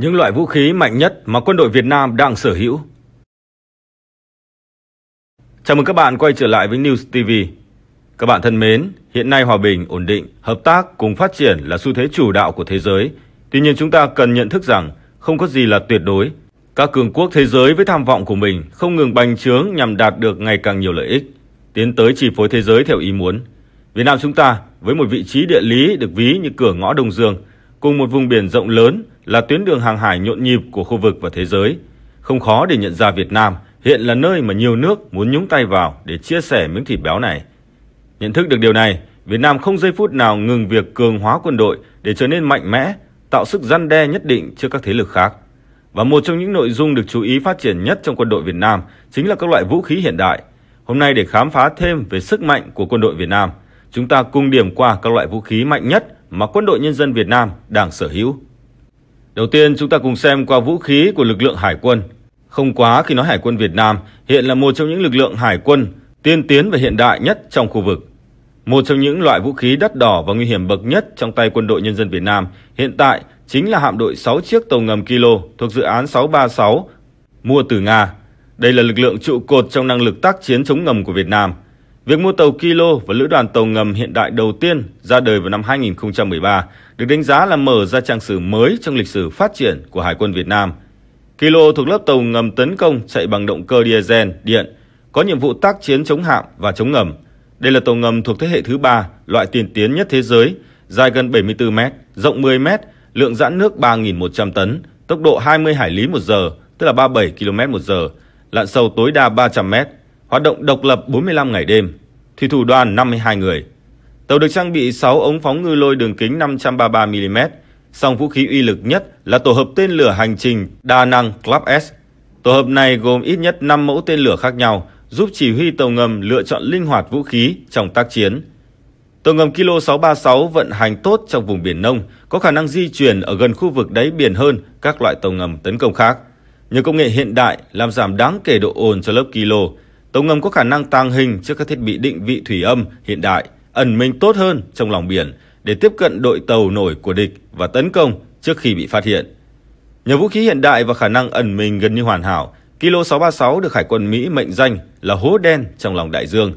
những loại vũ khí mạnh nhất mà quân đội Việt Nam đang sở hữu. Chào mừng các bạn quay trở lại với News TV. Các bạn thân mến, hiện nay hòa bình, ổn định, hợp tác cùng phát triển là xu thế chủ đạo của thế giới. Tuy nhiên chúng ta cần nhận thức rằng không có gì là tuyệt đối. Các cường quốc thế giới với tham vọng của mình không ngừng bành trướng nhằm đạt được ngày càng nhiều lợi ích, tiến tới chi phối thế giới theo ý muốn. Việt Nam chúng ta với một vị trí địa lý được ví như cửa ngõ Đông Dương, cùng một vùng biển rộng lớn là tuyến đường hàng hải nhộn nhịp của khu vực và thế giới. Không khó để nhận ra Việt Nam hiện là nơi mà nhiều nước muốn nhúng tay vào để chia sẻ miếng thịt béo này. Nhận thức được điều này, Việt Nam không giây phút nào ngừng việc cường hóa quân đội để trở nên mạnh mẽ, tạo sức răn đe nhất định trước các thế lực khác. Và một trong những nội dung được chú ý phát triển nhất trong quân đội Việt Nam chính là các loại vũ khí hiện đại. Hôm nay để khám phá thêm về sức mạnh của quân đội Việt Nam, chúng ta cùng điểm qua các loại vũ khí mạnh nhất mà quân đội nhân dân Việt Nam đang sở hữu. Đầu tiên chúng ta cùng xem qua vũ khí của lực lượng hải quân. Không quá khi nói hải quân Việt Nam hiện là một trong những lực lượng hải quân tiên tiến và hiện đại nhất trong khu vực. Một trong những loại vũ khí đắt đỏ và nguy hiểm bậc nhất trong tay quân đội nhân dân Việt Nam hiện tại chính là hạm đội 6 chiếc tàu ngầm Kilo thuộc dự án 636 mua từ Nga. Đây là lực lượng trụ cột trong năng lực tác chiến chống ngầm của Việt Nam. Việc mua tàu Kilo và lữ đoàn tàu ngầm hiện đại đầu tiên ra đời vào năm 2013 được đánh giá là mở ra trang sử mới trong lịch sử phát triển của Hải quân Việt Nam. Kilo thuộc lớp tàu ngầm tấn công chạy bằng động cơ diesel, điện, có nhiệm vụ tác chiến chống hạm và chống ngầm. Đây là tàu ngầm thuộc thế hệ thứ ba, loại tiên tiến nhất thế giới, dài gần 74 m, rộng 10 m, lượng giãn nước 3.100 tấn, tốc độ 20 hải lý một giờ, tức là 37 km một giờ, lặn sâu tối đa 300 m, hoạt động độc lập 45 ngày đêm, thủy thủ đoàn 52 người. Tàu được trang bị 6 ống phóng ngư lôi đường kính 533mm, song vũ khí uy lực nhất là tổ hợp tên lửa hành trình đa năng Club S. Tổ hợp này gồm ít nhất 5 mẫu tên lửa khác nhau, giúp chỉ huy tàu ngầm lựa chọn linh hoạt vũ khí trong tác chiến. Tàu ngầm Kilo 636 vận hành tốt trong vùng biển nông, có khả năng di chuyển ở gần khu vực đáy biển hơn các loại tàu ngầm tấn công khác. Nhờ công nghệ hiện đại làm giảm đáng kể độ ồn cho lớp Kilo, tàu ngầm có khả năng tàng hình trước các thiết bị định vị thủy âm hiện đại – ẩn mình tốt hơn trong lòng biển để tiếp cận đội tàu nổi của địch và tấn công trước khi bị phát hiện. Nhờ vũ khí hiện đại và khả năng ẩn mình gần như hoàn hảo, Kilo 636 được Hải quân Mỹ mệnh danh là hố đen trong lòng đại dương.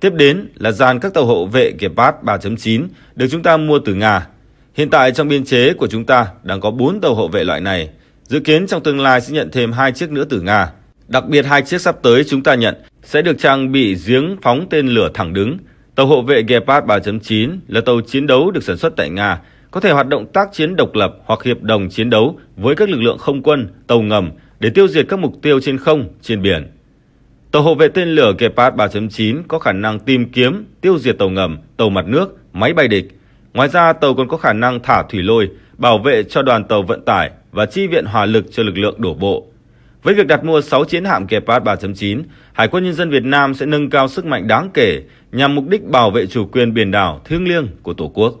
Tiếp đến là dàn các tàu hộ vệ Gepard 3.9 được chúng ta mua từ Nga. Hiện tại trong biên chế của chúng ta đang có 4 tàu hộ vệ loại này. Dự kiến trong tương lai sẽ nhận thêm 2 chiếc nữa từ Nga. Đặc biệt hai chiếc sắp tới chúng ta nhận sẽ được trang bị giếng phóng tên lửa thẳng đứng Tàu hộ vệ Gepard 3.9 là tàu chiến đấu được sản xuất tại Nga, có thể hoạt động tác chiến độc lập hoặc hiệp đồng chiến đấu với các lực lượng không quân, tàu ngầm để tiêu diệt các mục tiêu trên không, trên biển. Tàu hộ vệ tên lửa Gepard 3.9 có khả năng tìm kiếm, tiêu diệt tàu ngầm, tàu mặt nước, máy bay địch. Ngoài ra, tàu còn có khả năng thả thủy lôi, bảo vệ cho đoàn tàu vận tải và chi viện hỏa lực cho lực lượng đổ bộ. Với việc đặt mua 6 chiến hạm Kepard 3.9, Hải quân Nhân dân Việt Nam sẽ nâng cao sức mạnh đáng kể nhằm mục đích bảo vệ chủ quyền biển đảo thiêng liêng của Tổ quốc.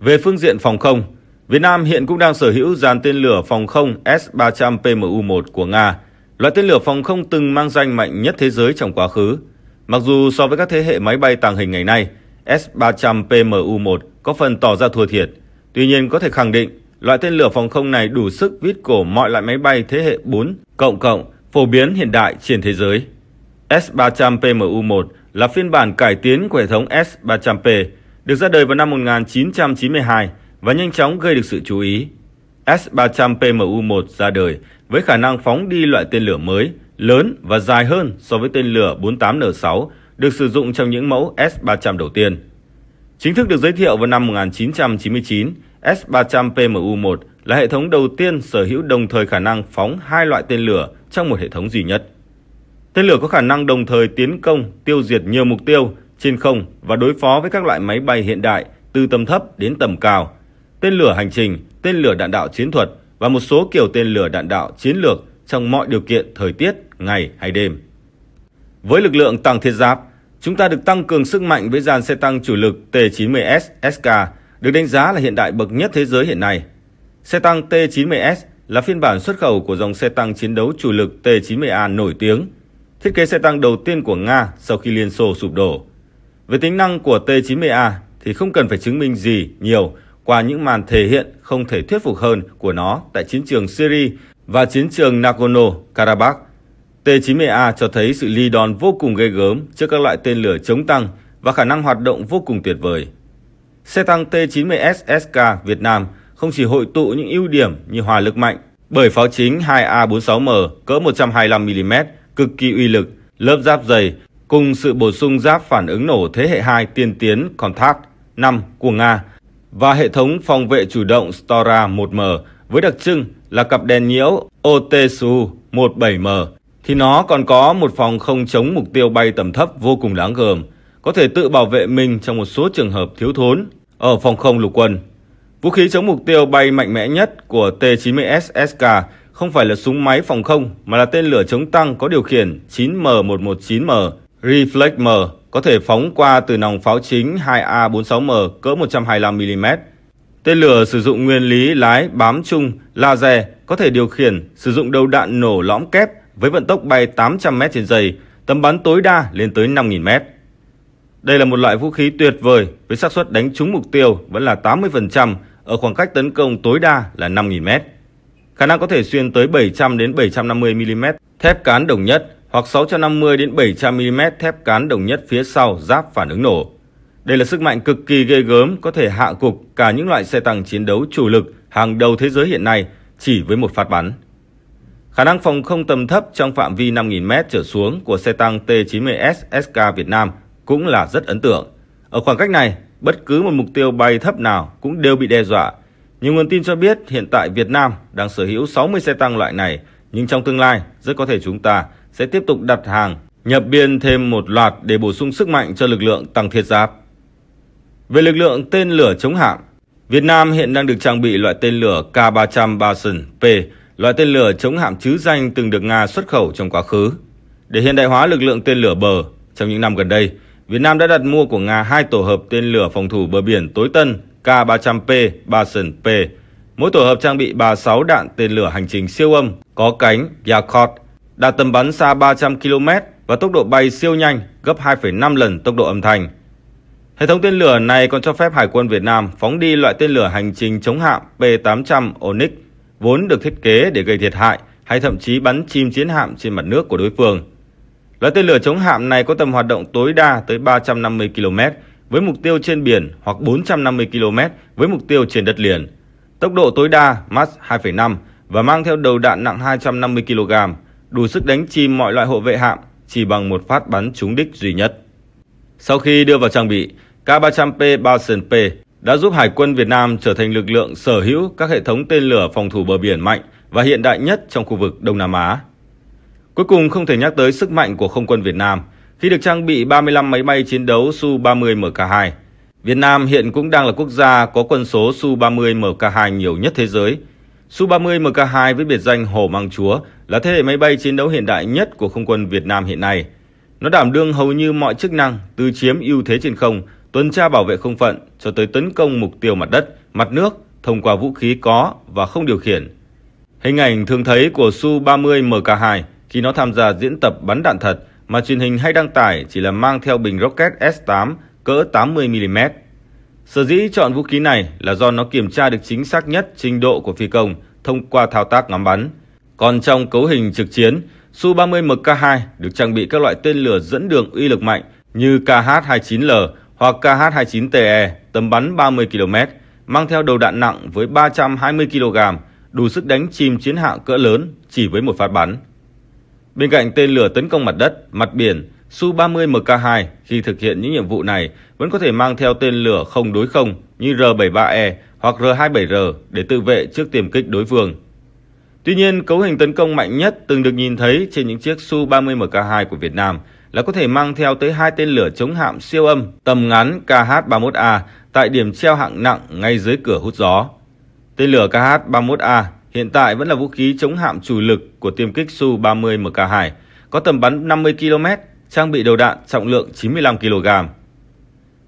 Về phương diện phòng không, Việt Nam hiện cũng đang sở hữu dàn tên lửa phòng không S-300 PMU-1 của Nga, loại tên lửa phòng không từng mang danh mạnh nhất thế giới trong quá khứ. Mặc dù so với các thế hệ máy bay tàng hình ngày nay, S-300 PMU-1 có phần tỏ ra thua thiệt, tuy nhiên có thể khẳng định Loại tên lửa phòng không này đủ sức vít cổ mọi loại máy bay thế hệ 4 cộng cộng phổ biến hiện đại trên thế giới. S-300 PMU-1 là phiên bản cải tiến của hệ thống S-300P, được ra đời vào năm 1992 và nhanh chóng gây được sự chú ý. S-300 PMU-1 ra đời với khả năng phóng đi loại tên lửa mới, lớn và dài hơn so với tên lửa 48N6 được sử dụng trong những mẫu S-300 đầu tiên. Chính thức được giới thiệu vào năm 1999, S-300PMU-1 là hệ thống đầu tiên sở hữu đồng thời khả năng phóng hai loại tên lửa trong một hệ thống duy nhất. Tên lửa có khả năng đồng thời tiến công, tiêu diệt nhiều mục tiêu trên không và đối phó với các loại máy bay hiện đại từ tầm thấp đến tầm cao, tên lửa hành trình, tên lửa đạn đạo chiến thuật và một số kiểu tên lửa đạn đạo chiến lược trong mọi điều kiện thời tiết, ngày hay đêm. Với lực lượng tăng thiết giáp, chúng ta được tăng cường sức mạnh với dàn xe tăng chủ lực T-90S SK được đánh giá là hiện đại bậc nhất thế giới hiện nay. Xe tăng T-90S là phiên bản xuất khẩu của dòng xe tăng chiến đấu chủ lực T-90A nổi tiếng, thiết kế xe tăng đầu tiên của Nga sau khi Liên Xô sụp đổ. Về tính năng của T-90A thì không cần phải chứng minh gì nhiều qua những màn thể hiện không thể thuyết phục hơn của nó tại chiến trường Syria và chiến trường Nagorno-Karabakh. T-90A cho thấy sự ly đòn vô cùng gây gớm trước các loại tên lửa chống tăng và khả năng hoạt động vô cùng tuyệt vời. Xe tăng T90S SK Việt Nam không chỉ hội tụ những ưu điểm như hòa lực mạnh bởi pháo chính 2A46M cỡ 125mm cực kỳ uy lực, lớp giáp dày cùng sự bổ sung giáp phản ứng nổ thế hệ 2 tiên tiến Compact 5 của Nga và hệ thống phòng vệ chủ động Stora 1M với đặc trưng là cặp đèn nhiễu OTSU 17M thì nó còn có một phòng không chống mục tiêu bay tầm thấp vô cùng đáng gờm có thể tự bảo vệ mình trong một số trường hợp thiếu thốn. Ở phòng không lục quân, vũ khí chống mục tiêu bay mạnh mẽ nhất của T-90S SK không phải là súng máy phòng không mà là tên lửa chống tăng có điều khiển 9M119M Reflex-M có thể phóng qua từ nòng pháo chính 2A46M cỡ 125mm. Tên lửa sử dụng nguyên lý lái bám chung laser có thể điều khiển sử dụng đầu đạn nổ lõm kép với vận tốc bay 800m trên giây, tầm bắn tối đa lên tới 5.000m. Đây là một loại vũ khí tuyệt vời với xác suất đánh trúng mục tiêu vẫn là 80% ở khoảng cách tấn công tối đa là 5.000m. Khả năng có thể xuyên tới 700 đến 750 mm thép cán đồng nhất hoặc 650 đến 700 mm thép cán đồng nhất phía sau giáp phản ứng nổ. Đây là sức mạnh cực kỳ ghê gớm có thể hạ cục cả những loại xe tăng chiến đấu chủ lực hàng đầu thế giới hiện nay chỉ với một phát bắn. Khả năng phòng không tầm thấp trong phạm vi 5.000m trở xuống của xe tăng T-90S SK Việt Nam – cũng là rất ấn tượng. Ở khoảng cách này, bất cứ một mục tiêu bay thấp nào cũng đều bị đe dọa. Nhiều nguồn tin cho biết hiện tại Việt Nam đang sở hữu 60 xe tăng loại này, nhưng trong tương lai rất có thể chúng ta sẽ tiếp tục đặt hàng, nhập biên thêm một loạt để bổ sung sức mạnh cho lực lượng tăng thiết giáp. Về lực lượng tên lửa chống hạm, Việt Nam hiện đang được trang bị loại tên lửa K-300 Bason P, loại tên lửa chống hạm chứ danh từng được Nga xuất khẩu trong quá khứ. Để hiện đại hóa lực lượng tên lửa bờ, trong những năm gần đây, Việt Nam đã đặt mua của Nga hai tổ hợp tên lửa phòng thủ bờ biển tối tân K-300P, Bason P. Mỗi tổ hợp trang bị 36 đạn tên lửa hành trình siêu âm có cánh Yakut, đạt tầm bắn xa 300 km và tốc độ bay siêu nhanh gấp 2,5 lần tốc độ âm thanh. Hệ thống tên lửa này còn cho phép Hải quân Việt Nam phóng đi loại tên lửa hành trình chống hạm P-800 Onyx, vốn được thiết kế để gây thiệt hại hay thậm chí bắn chim chiến hạm trên mặt nước của đối phương. Loại tên lửa chống hạm này có tầm hoạt động tối đa tới 350 km với mục tiêu trên biển hoặc 450 km với mục tiêu trên đất liền. Tốc độ tối đa Mach 2,5 và mang theo đầu đạn nặng 250 kg, đủ sức đánh chìm mọi loại hộ vệ hạm chỉ bằng một phát bắn trúng đích duy nhất. Sau khi đưa vào trang bị, K-300P Bison P đã giúp Hải quân Việt Nam trở thành lực lượng sở hữu các hệ thống tên lửa phòng thủ bờ biển mạnh và hiện đại nhất trong khu vực Đông Nam Á. Cuối cùng không thể nhắc tới sức mạnh của không quân Việt Nam khi được trang bị 35 máy bay chiến đấu Su-30 MK2. Việt Nam hiện cũng đang là quốc gia có quân số Su-30 MK2 nhiều nhất thế giới. Su-30 MK2 với biệt danh Hổ Mang Chúa là thế hệ máy bay chiến đấu hiện đại nhất của không quân Việt Nam hiện nay. Nó đảm đương hầu như mọi chức năng, từ chiếm ưu thế trên không, tuần tra bảo vệ không phận cho tới tấn công mục tiêu mặt đất, mặt nước thông qua vũ khí có và không điều khiển. Hình ảnh thường thấy của Su-30 MK2 khi nó tham gia diễn tập bắn đạn thật mà truyền hình hay đăng tải chỉ là mang theo bình rocket S-8 cỡ 80mm. Sở dĩ chọn vũ khí này là do nó kiểm tra được chính xác nhất trình độ của phi công thông qua thao tác ngắm bắn. Còn trong cấu hình trực chiến, Su-30 MK2 được trang bị các loại tên lửa dẫn đường uy lực mạnh như KH-29L hoặc KH-29TE tầm bắn 30 km, mang theo đầu đạn nặng với 320 kg, đủ sức đánh chìm chiến hạm cỡ lớn chỉ với một phát bắn. Bên cạnh tên lửa tấn công mặt đất, mặt biển, Su-30 MK2 khi thực hiện những nhiệm vụ này vẫn có thể mang theo tên lửa không đối không như R-73E hoặc R-27R để tự vệ trước tiềm kích đối phương. Tuy nhiên, cấu hình tấn công mạnh nhất từng được nhìn thấy trên những chiếc Su-30 MK2 của Việt Nam là có thể mang theo tới hai tên lửa chống hạm siêu âm tầm ngắn KH-31A tại điểm treo hạng nặng ngay dưới cửa hút gió. Tên lửa KH-31A hiện tại vẫn là vũ khí chống hạm chủ lực của tiêm kích Su-30 MK Hải, có tầm bắn 50 km, trang bị đầu đạn trọng lượng 95 kg.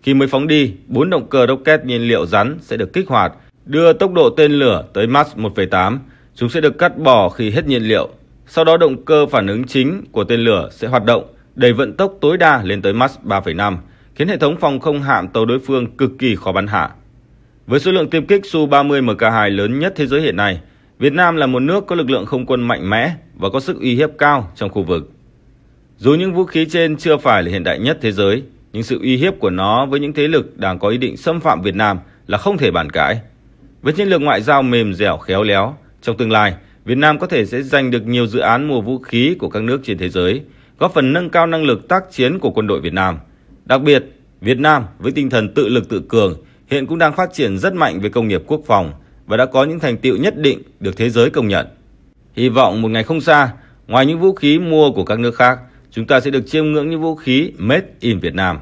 Khi mới phóng đi, 4 động cơ rocket nhiên liệu rắn sẽ được kích hoạt, đưa tốc độ tên lửa tới Mach 1,8. Chúng sẽ được cắt bỏ khi hết nhiên liệu. Sau đó động cơ phản ứng chính của tên lửa sẽ hoạt động, đẩy vận tốc tối đa lên tới Mach 3,5, khiến hệ thống phòng không hạm tàu đối phương cực kỳ khó bắn hạ. Với số lượng tiêm kích Su-30 MK2 lớn nhất thế giới hiện nay, Việt Nam là một nước có lực lượng không quân mạnh mẽ và có sức uy hiếp cao trong khu vực. Dù những vũ khí trên chưa phải là hiện đại nhất thế giới, nhưng sự uy hiếp của nó với những thế lực đang có ý định xâm phạm Việt Nam là không thể bàn cãi. Với chiến lược ngoại giao mềm dẻo khéo léo, trong tương lai, Việt Nam có thể sẽ giành được nhiều dự án mua vũ khí của các nước trên thế giới, góp phần nâng cao năng lực tác chiến của quân đội Việt Nam. Đặc biệt, Việt Nam với tinh thần tự lực tự cường hiện cũng đang phát triển rất mạnh về công nghiệp quốc phòng – và đã có những thành tựu nhất định được thế giới công nhận. Hy vọng một ngày không xa, ngoài những vũ khí mua của các nước khác, chúng ta sẽ được chiêm ngưỡng những vũ khí made in Việt Nam.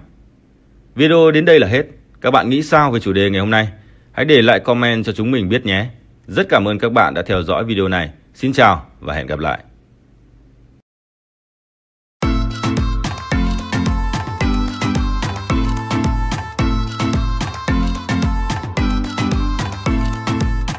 Video đến đây là hết. Các bạn nghĩ sao về chủ đề ngày hôm nay? Hãy để lại comment cho chúng mình biết nhé. Rất cảm ơn các bạn đã theo dõi video này. Xin chào và hẹn gặp lại.